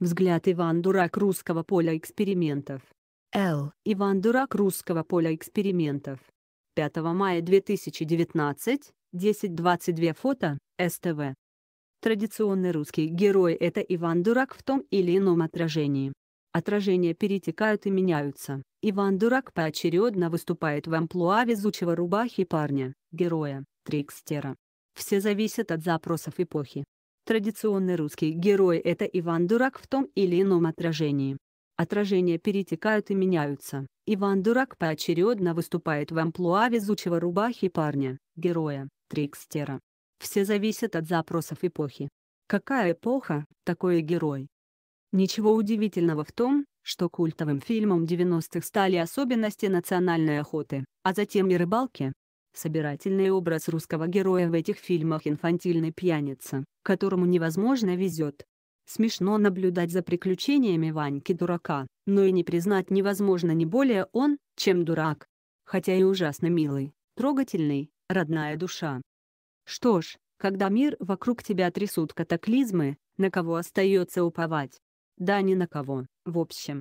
Взгляд Иван Дурак русского поля экспериментов. Л. Иван Дурак русского поля экспериментов. 5 мая 2019, 10.22 фото, СТВ. Традиционный русский герой – это Иван Дурак в том или ином отражении. Отражения перетекают и меняются. Иван Дурак поочередно выступает в амплуа везучего рубахи парня, героя, трикстера. Все зависят от запросов эпохи. Традиционный русский герой — это Иван-дурак в том или ином отражении. Отражения перетекают и меняются. Иван-дурак поочередно выступает в амплуа везучего рубахи парня, героя, трикстера. Все зависит от запросов эпохи. Какая эпоха, такой и герой. Ничего удивительного в том, что культовым фильмом 90-х стали особенности национальной охоты, а затем и рыбалки, Собирательный образ русского героя в этих фильмах инфантильный пьяница, которому невозможно везет. Смешно наблюдать за приключениями Ваньки-дурака, но и не признать невозможно не более он, чем дурак. Хотя и ужасно милый, трогательный, родная душа. Что ж, когда мир вокруг тебя трясут катаклизмы, на кого остается уповать? Да ни на кого, в общем.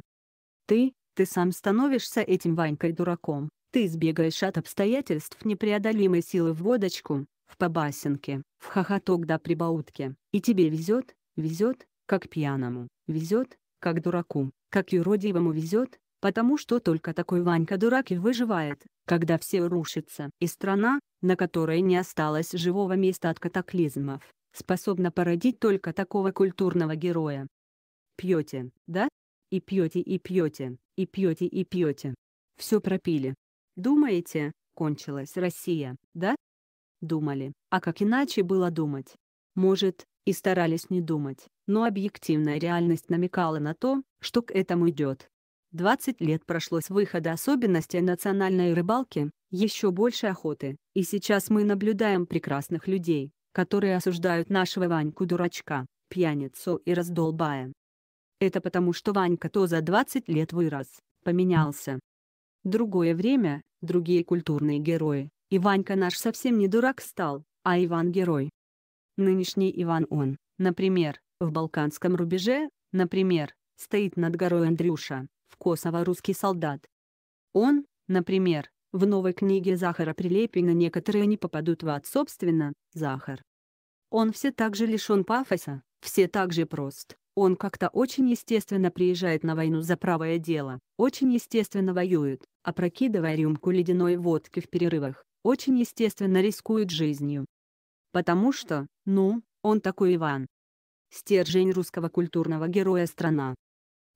Ты, ты сам становишься этим Ванькой-дураком, ты избегаешь от обстоятельств непреодолимой силы в водочку, в побасенке, в хохоток до прибаутки, и тебе везет, везет, как пьяному, везет, как дураку, как юродивому везет, потому что только такой Ванька-дурак и выживает, когда все рушится. И страна, на которой не осталось живого места от катаклизмов, способна породить только такого культурного героя. Пьете, да? И пьете, и пьете, и пьете, и пьете. Все пропили, Думаете, кончилась Россия, да? Думали. А как иначе было думать? Может, и старались не думать, но объективная реальность намекала на то, что к этому идет. 20 лет прошло с выхода особенностей национальной рыбалки, еще больше охоты, и сейчас мы наблюдаем прекрасных людей, которые осуждают нашего Ваньку-дурачка, пьяницу и раздолбая. Это потому, что Ванька то за 20 лет вырос, поменялся. Другое время, другие культурные герои. Иванька наш совсем не дурак стал, а Иван герой. Нынешний Иван он, например, в Балканском рубеже, например, стоит над горой Андрюша, в Косово русский солдат. Он, например, в новой книге Захара Прилепина некоторые не попадут в ад собственно, Захар. Он все так же лишен пафоса, все так же прост, он как-то очень естественно приезжает на войну за правое дело, очень естественно воюет, опрокидывая рюмку ледяной водки в перерывах, очень естественно рискует жизнью. Потому что, ну, он такой Иван. Стержень русского культурного героя страна.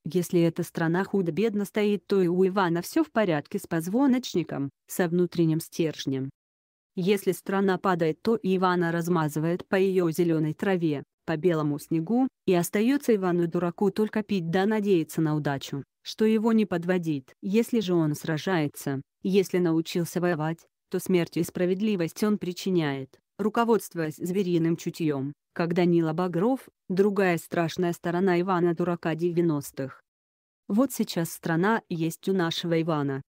Если эта страна худо-бедно стоит, то и у Ивана все в порядке с позвоночником, со внутренним стержнем. Если страна падает, то Ивана размазывает по ее зеленой траве, по белому снегу, и остается Ивану дураку только пить да надеяться на удачу что его не подводит. Если же он сражается, если научился воевать, то смерть и справедливость он причиняет, руководствуясь звериным чутьем, как Данила Багров, другая страшная сторона Ивана Дурака 90-х. Вот сейчас страна есть у нашего Ивана.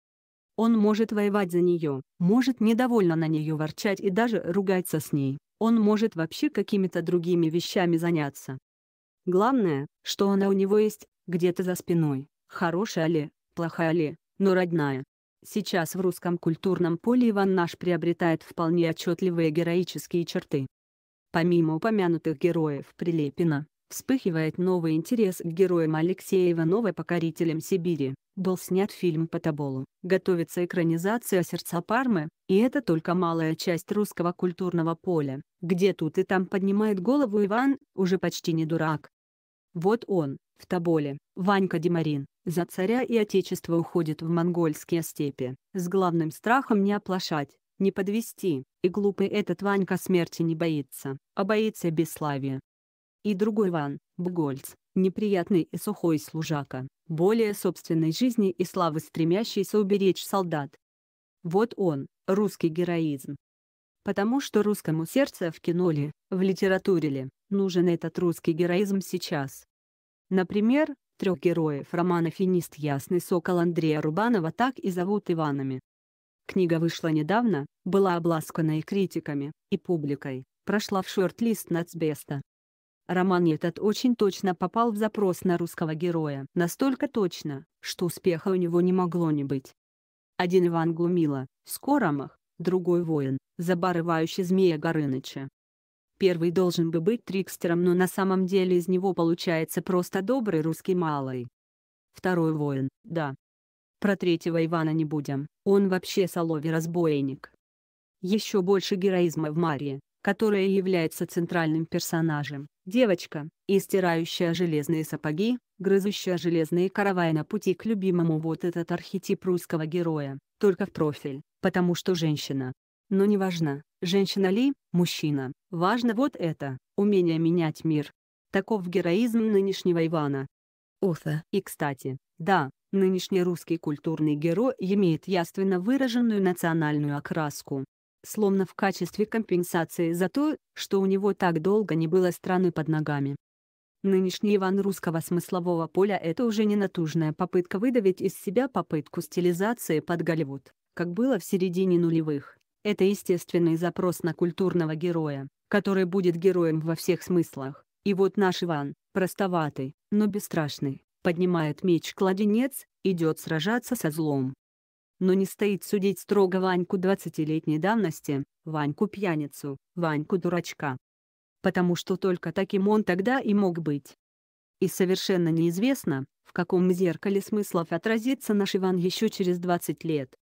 Он может воевать за нее, может недовольно на нее ворчать и даже ругаться с ней, он может вообще какими-то другими вещами заняться. Главное, что она у него есть, где-то за спиной, хорошая ли, плохая ли, но родная. Сейчас в русском культурном поле Иван наш приобретает вполне отчетливые героические черты. Помимо упомянутых героев Прилепина, вспыхивает новый интерес к героям Алексея Иванова покорителем Сибири», был снят фильм по Таболу, готовится экранизация «Сердца Пармы», и это только малая часть русского культурного поля, где тут и там поднимает голову Иван, уже почти не дурак. Вот он, в Тоболе. Ванька Димарин, за царя и отечество уходит в монгольские степи, с главным страхом не оплошать, не подвести, и глупый этот Ванька смерти не боится, а боится бесславия. И другой Ван, бугольц, неприятный и сухой служака, более собственной жизни и славы стремящийся уберечь солдат. Вот он, русский героизм. Потому что русскому сердце в кино ли, в литературе ли, нужен этот русский героизм сейчас. Например, трех героев романа «Финист. Ясный сокол» Андрея Рубанова так и зовут Иванами. Книга вышла недавно, была обласкана и критиками, и публикой, прошла в шорт-лист Нацбеста. Роман этот очень точно попал в запрос на русского героя. Настолько точно, что успеха у него не могло не быть. Один Иван Глумила, Скоромах, другой воин, забарывающий змея Горыныча, Первый должен бы быть трикстером, но на самом деле из него получается просто добрый русский малый. Второй воин, да. Про третьего Ивана не будем, он вообще соловей-разбойник. Еще больше героизма в Марии, которая является центральным персонажем, девочка, и стирающая железные сапоги, грызущая железные караваи на пути к любимому вот этот архетип русского героя, только в профиль, потому что женщина. Но неважно, Женщина ли, мужчина, важно вот это, умение менять мир. Таков героизм нынешнего Ивана. Офа. И кстати, да, нынешний русский культурный герой имеет яственно выраженную национальную окраску. Словно в качестве компенсации за то, что у него так долго не было страны под ногами. Нынешний Иван русского смыслового поля – это уже не натужная попытка выдавить из себя попытку стилизации под Голливуд, как было в середине нулевых. Это естественный запрос на культурного героя, который будет героем во всех смыслах. И вот наш Иван, простоватый, но бесстрашный, поднимает меч-кладенец, идет сражаться со злом. Но не стоит судить строго Ваньку 20-летней давности, Ваньку-пьяницу, Ваньку-дурачка. Потому что только таким он тогда и мог быть. И совершенно неизвестно, в каком зеркале смыслов отразится наш Иван еще через 20 лет.